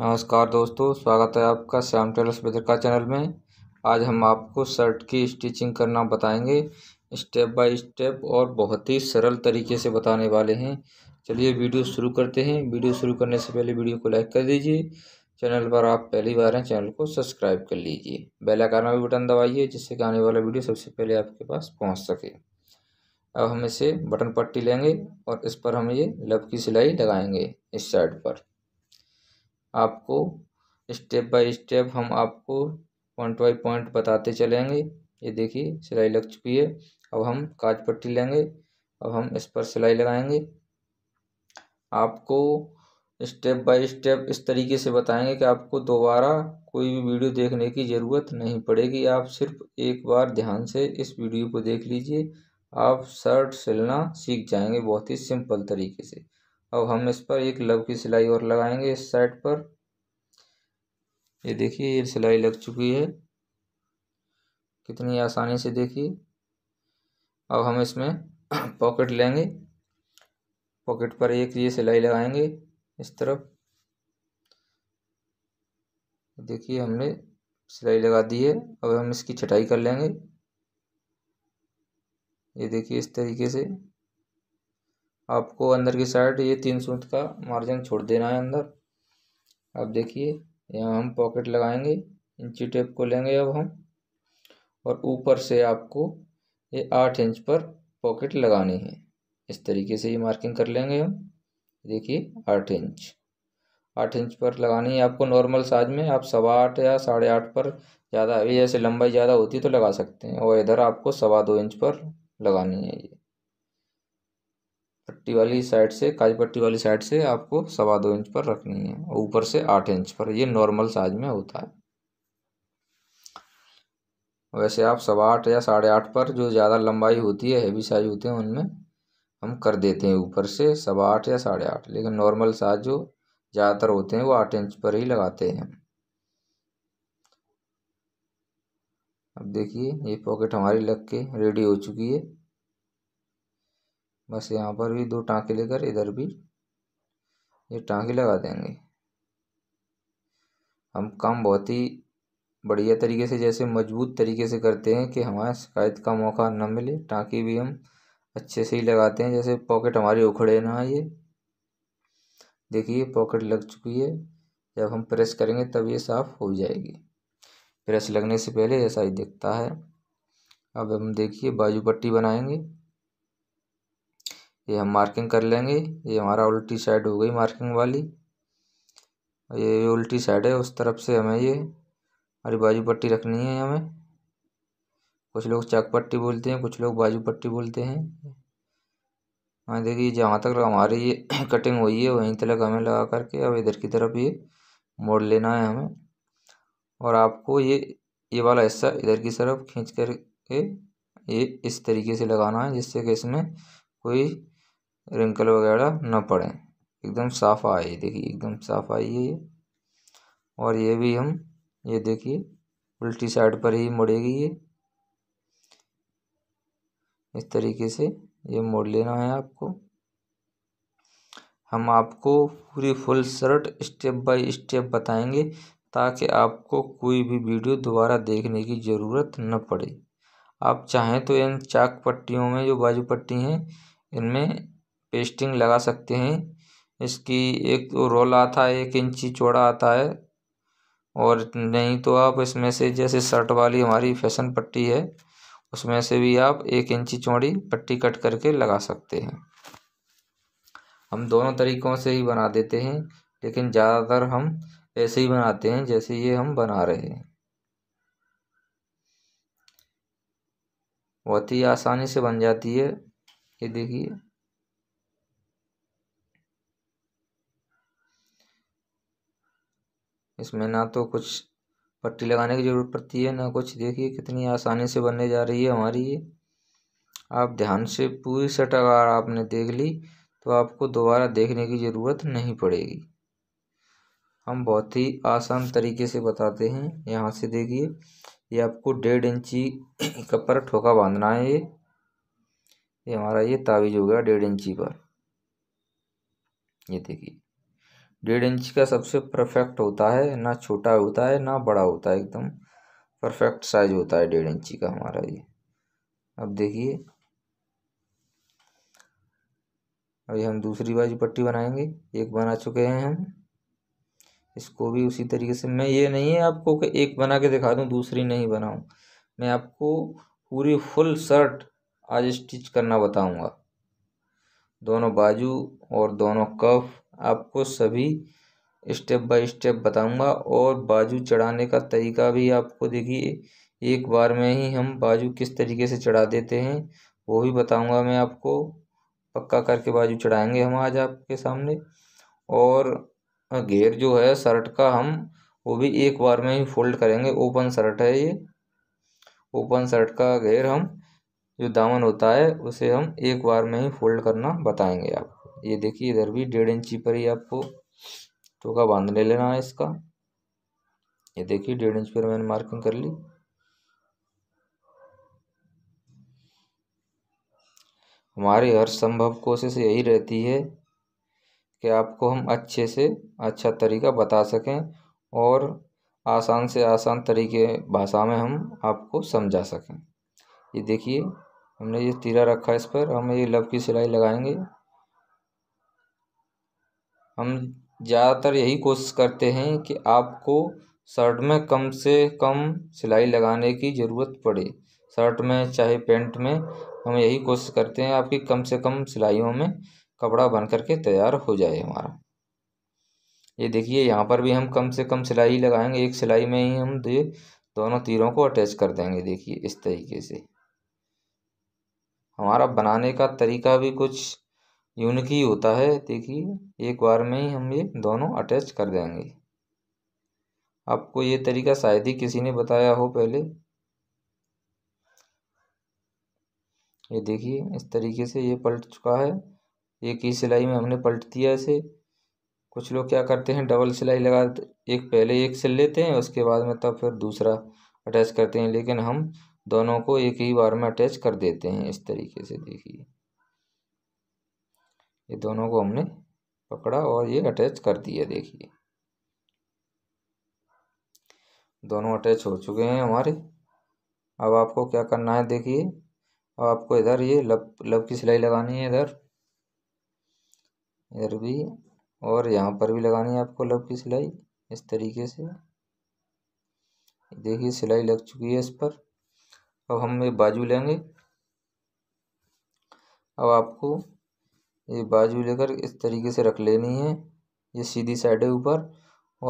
नमस्कार दोस्तों स्वागत है आपका श्याम टेलर्स का चैनल में आज हम आपको शर्ट की स्टिचिंग करना बताएंगे स्टेप बाय स्टेप और बहुत ही सरल तरीके से बताने वाले हैं चलिए वीडियो शुरू करते हैं वीडियो शुरू करने से पहले वीडियो को लाइक कर दीजिए चैनल पर आप पहली बार हैं चैनल को सब्सक्राइब कर लीजिए बेल आइकन का बटन दबाइए जिससे कि आने वाला वीडियो सबसे पहले आपके पास पहुँच सके अब हम इसे बटन पट्टी लेंगे और इस पर हम ये लब की सिलाई लगाएंगे इस शर्ट पर आपको स्टेप बाय स्टेप हम आपको पॉइंट बाई पॉइंट बताते चलेंगे ये देखिए सिलाई लग चुकी है अब हम काज पट्टी लेंगे अब हम इस पर सिलाई लगाएंगे आपको स्टेप बाय स्टेप इस तरीके से बताएंगे कि आपको दोबारा कोई भी वीडियो देखने की ज़रूरत नहीं पड़ेगी आप सिर्फ एक बार ध्यान से इस वीडियो को देख लीजिए आप शर्ट सिलना सीख जाएंगे बहुत ही सिंपल तरीके से अब हम इस पर एक लव की सिलाई और लगाएंगे इस साइड पर ये देखिए ये सिलाई लग चुकी है कितनी आसानी से देखिए अब हम इसमें पॉकेट लेंगे पॉकेट पर एक ये सिलाई लगाएंगे इस तरफ देखिए हमने सिलाई लगा दी है अब हम इसकी छटाई कर लेंगे ये देखिए इस तरीके से आपको अंदर की साइड ये तीन सूत का मार्जिन छोड़ देना है अंदर अब देखिए यहाँ हम पॉकेट लगाएंगे इंची टेप को लेंगे अब हम और ऊपर से आपको ये आठ इंच पर पॉकेट लगानी है इस तरीके से ये मार्किंग कर लेंगे हम देखिए आठ इंच आठ इंच पर लगानी है आपको नॉर्मल साइज में आप सवा आठ या साढ़े आठ पर ज़्यादा अभी जैसे लंबाई ज़्यादा होती है तो लगा सकते हैं और इधर आपको सवा दो इंच पर लगानी है ये पट्टी वाली साइड से काज पट्टी वाली साइड से आपको सवा दो इंच पर रखनी है और ऊपर से आठ इंच पर ये नॉर्मल साइज में होता है वैसे आप सवा आठ या साढ़े आठ पर जो ज़्यादा लंबाई होती है हैवी साइज होते हैं उनमें हम कर देते हैं ऊपर से सवा आठ या साढ़े आठ लेकिन नॉर्मल साइज जो ज़्यादातर होते हैं वो आठ इंच पर ही लगाते हैं अब देखिए ये पॉकेट हमारी लग के रेडी हो चुकी है बस यहाँ पर भी दो टाँके लेकर इधर भी ये टाँके लगा देंगे हम काम बहुत ही बढ़िया तरीके से जैसे मजबूत तरीके से करते हैं कि हमारे शिकायत का मौका न मिले टाँकी भी हम अच्छे से ही लगाते हैं जैसे पॉकेट हमारे उखड़े ना ये देखिए पॉकेट लग चुकी है जब हम प्रेस करेंगे तब ये साफ़ हो जाएगी प्रेस लगने से पहले ऐसा ही दिखता है अब हम देखिए बाजू पट्टी बनाएंगे ये हम मार्किंग कर लेंगे ये हमारा उल्टी साइड हो गई मार्किंग वाली ये उल्टी साइड है उस तरफ से हमें ये हमारी बाजू पट्टी रखनी है हमें कुछ लोग चक पट्टी बोलते हैं कुछ लोग बाजू पट्टी बोलते हैं हाँ देखिए जहाँ तक हमारी ये कटिंग हुई है वहीं तक हमें लगा करके अब इधर की तरफ ये मोड़ लेना है हमें और आपको ये ये वाला हिस्सा इधर की तरफ खींच करके ये इस तरीके से लगाना है जिससे कि इसमें कोई रिंकल वगैरह न पड़े एकदम साफ़ आए देखिए एकदम साफ़ आई है ये और ये भी हम ये देखिए उल्टी साइड पर ही मुड़ेगी ये इस तरीके से ये मोड़ लेना है आपको हम आपको पूरी full shirt step by step बताएंगे ताकि आपको कोई भी वीडियो दोबारा देखने की ज़रूरत न पड़े आप चाहें तो इन चाक पट्टियों में जो बाजू पट्टी हैं इनमें पेस्टिंग लगा सकते हैं इसकी एक तो रोल आता है एक इंची चौड़ा आता है और नहीं तो आप इसमें से जैसे शर्ट वाली हमारी फैशन पट्टी है उसमें से भी आप एक इंची चौड़ी पट्टी कट करके लगा सकते हैं हम दोनों तरीक़ों से ही बना देते हैं लेकिन ज़्यादातर हम ऐसे ही बनाते हैं जैसे ये हम बना रहे हैं बहुत ही आसानी से बन जाती है ये देखिए इसमें ना तो कुछ पट्टी लगाने की ज़रूरत पड़ती है ना कुछ देखिए कितनी आसानी से बनने जा रही है हमारी ये आप ध्यान से पूरी सेट अगर आपने देख ली तो आपको दोबारा देखने की ज़रूरत नहीं पड़ेगी हम बहुत ही आसान तरीके से बताते हैं यहाँ से देखिए ये आपको डेढ़ इंची कपर ठोका बांधना है ये ये हमारा ये तावीज हो गया डेढ़ इंची पर ये देखिए डेढ़ इंच का सबसे परफेक्ट होता है ना छोटा होता है ना बड़ा होता है एकदम परफेक्ट साइज होता है डेढ़ इंची का हमारा ये अब देखिए अभी हम दूसरी बाजू पट्टी बनाएंगे एक बना चुके हैं हम इसको भी उसी तरीके से मैं ये नहीं है आपको कि एक बना के दिखा दूं दूसरी नहीं बनाऊं मैं आपको पूरी फुल शर्ट आज स्टिच करना बताऊंगा दोनों बाजू और दोनों कफ आपको सभी स्टेप बाय स्टेप बताऊंगा और बाजू चढ़ाने का तरीका भी आपको देखिए एक बार में ही हम बाजू किस तरीके से चढ़ा देते हैं वो भी बताऊंगा मैं आपको पक्का करके बाजू चढ़ाएंगे हम आज आपके सामने और घेर जो है शर्ट का हम वो भी एक बार में ही फोल्ड करेंगे ओपन शर्ट है ये ओपन शर्ट का घेर हम जो दामन होता है उसे हम एक बार में ही फोल्ड करना बताएंगे आप ये देखिए इधर भी डेढ़ इंची पर ही आपको टोका बांध ले लेना है इसका ये देखिए डेढ़ इंच पर मैंने मार्किंग कर ली हमारी हर संभव कोशिश यही रहती है कि आपको हम अच्छे से अच्छा तरीका बता सकें और आसान से आसान तरीके भाषा में हम आपको समझा सकें ये देखिए हमने ये तीरा रखा है इस पर हम ये लव की सिलाई लगाएंगे हम ज़्यादातर यही कोशिश करते हैं कि आपको शर्ट में कम से कम सिलाई लगाने की ज़रूरत पड़े शर्ट में चाहे पेंट में हम यही कोशिश करते हैं आपकी कम से कम सिलाइयों में कपड़ा बन करके तैयार हो जाए हमारा ये देखिए यहाँ पर भी हम कम से कम सिलाई लगाएंगे एक सिलाई में ही हम दे दोनों तीरों को अटैच कर देंगे देखिए इस तरीके से हमारा बनाने का तरीका भी कुछ यूनिक ही होता है देखिए एक बार में ही हम ये दोनों अटैच कर देंगे आपको ये तरीका शायद ही किसी ने बताया हो पहले ये देखिए इस तरीके से ये पलट चुका है एक ही सिलाई में हमने पलट दिया इसे कुछ लोग क्या करते हैं डबल सिलाई लगा एक पहले एक सिल लेते हैं उसके बाद में तब फिर दूसरा अटैच करते हैं लेकिन हम दोनों को एक ही बार में अटैच कर देते हैं इस तरीके से देखिए ये दोनों को हमने पकड़ा और ये अटैच कर दिया देखिए दोनों अटैच हो चुके हैं हमारे अब आपको क्या करना है देखिए अब आपको इधर ये लब लब की सिलाई लगानी है इधर इधर भी और यहाँ पर भी लगानी है आपको लब की सिलाई इस तरीके से देखिए सिलाई लग चुकी है इस पर अब हम ये बाजू लेंगे अब आपको ये बाजू लेकर इस तरीके से रख लेनी है ये सीधी साइड है ऊपर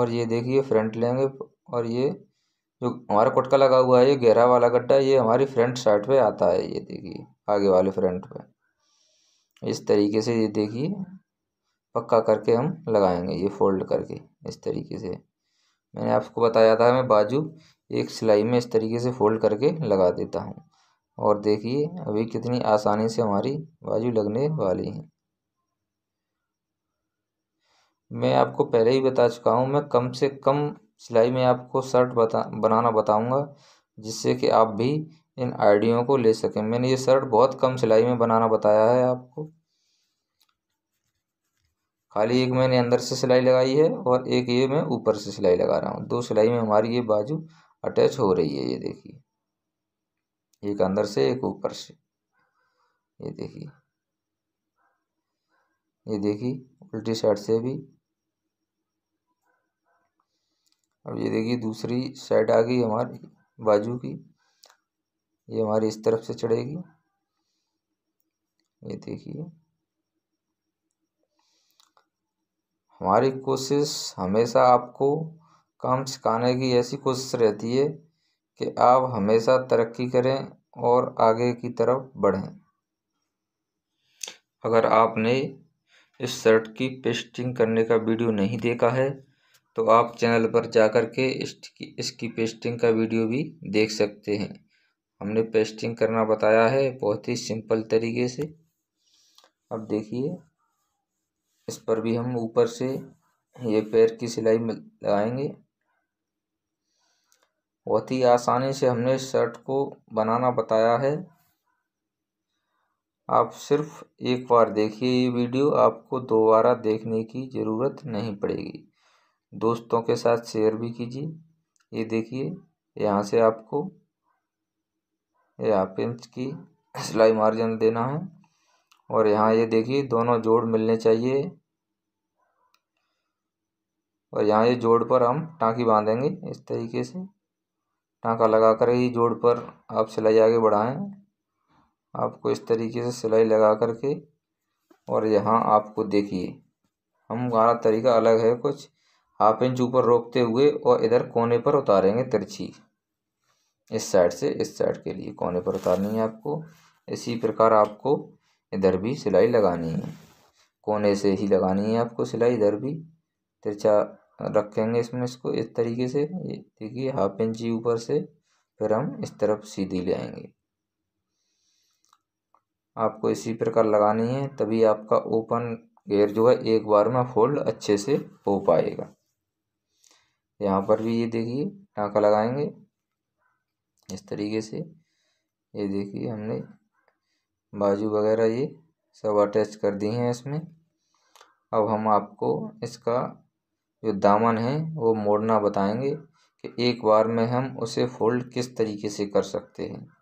और ये देखिए फ्रंट लेंगे और ये जो हमारा कुटका लगा हुआ है ये गहरा वाला गड्ढा ये हमारी फ्रंट साइड पे आता है ये देखिए आगे वाले फ्रंट पे इस तरीके से ये देखिए पक्का करके हम लगाएंगे ये फोल्ड करके इस तरीके से मैंने आपको बताया था मैं बाजू एक सिलाई में इस तरीके से फोल्ड करके लगा देता हूँ और देखिए अभी कितनी आसानी से हमारी बाजू लगने वाली है मैं आपको पहले ही बता चुका हूँ मैं कम से कम सिलाई में आपको शर्ट बता बनाना बताऊँगा जिससे कि आप भी इन आइडियों को ले सकें मैंने ये शर्ट बहुत कम सिलाई में बनाना बताया है आपको खाली एक मैंने अंदर से सिलाई लगाई है और एक ये मैं ऊपर से सिलाई लगा रहा हूँ दो सिलाई में हमारी ये बाजू अटैच हो रही है ये देखिए एक अंदर से एक ऊपर से ये देखिए ये देखिए उल्टी साइड से भी अब ये देखिए दूसरी साइड आ गई हमारी बाजू की ये हमारी इस तरफ से चढ़ेगी ये देखिए हमारी कोशिश हमेशा आपको काम सिखाने की ऐसी कोशिश रहती है कि आप हमेशा तरक्की करें और आगे की तरफ बढ़ें अगर आपने इस शर्ट की पेस्टिंग करने का वीडियो नहीं देखा है तो आप चैनल पर जा कर के इसकी इसकी पेस्टिंग का वीडियो भी देख सकते हैं हमने पेस्टिंग करना बताया है बहुत ही सिंपल तरीके से अब देखिए इस पर भी हम ऊपर से ये पैर की सिलाई लगाएंगे बहुत ही आसानी से हमने शर्ट को बनाना बताया है आप सिर्फ एक बार देखिए ये वीडियो आपको दोबारा देखने की ज़रूरत नहीं पड़ेगी दोस्तों के साथ शेयर भी कीजिए ये देखिए यहाँ से आपको ये हाफ इंच की सिलाई मार्जिन देना है और यहाँ ये देखिए दोनों जोड़ मिलने चाहिए और यहाँ ये जोड़ पर हम टाँकी बांधेंगे इस तरीके से टाँका लगा कर ही जोड़ पर आप सिलाई आगे बढ़ाएं आपको इस तरीके से सिलाई लगा करके और यहाँ आपको देखिए हम हमारा तरीका अलग है कुछ हाफ इंच ऊपर रोकते हुए और इधर कोने पर उतारेंगे तिरछी इस साइड से इस साइड के लिए कोने पर उतारनी है आपको इसी प्रकार आपको इधर भी सिलाई लगानी है कोने से ही लगानी है आपको सिलाई इधर भी तिरछा रखेंगे इसमें इसको इस तरीके से देखिए हाफ इंची ऊपर से फिर हम इस तरफ सीधी ले आएंगे आपको इसी प्रकार लगानी है तभी आपका ओपन गेयर जो है एक बार में फोल्ड अच्छे से हो पाएगा यहाँ पर भी ये देखिए टाँका लगाएंगे इस तरीके से ये देखिए हमने बाजू वगैरह ये सब अटैच कर दिए हैं इसमें अब हम आपको इसका जो दामन है वो मोड़ना बताएंगे कि एक बार में हम उसे फोल्ड किस तरीके से कर सकते हैं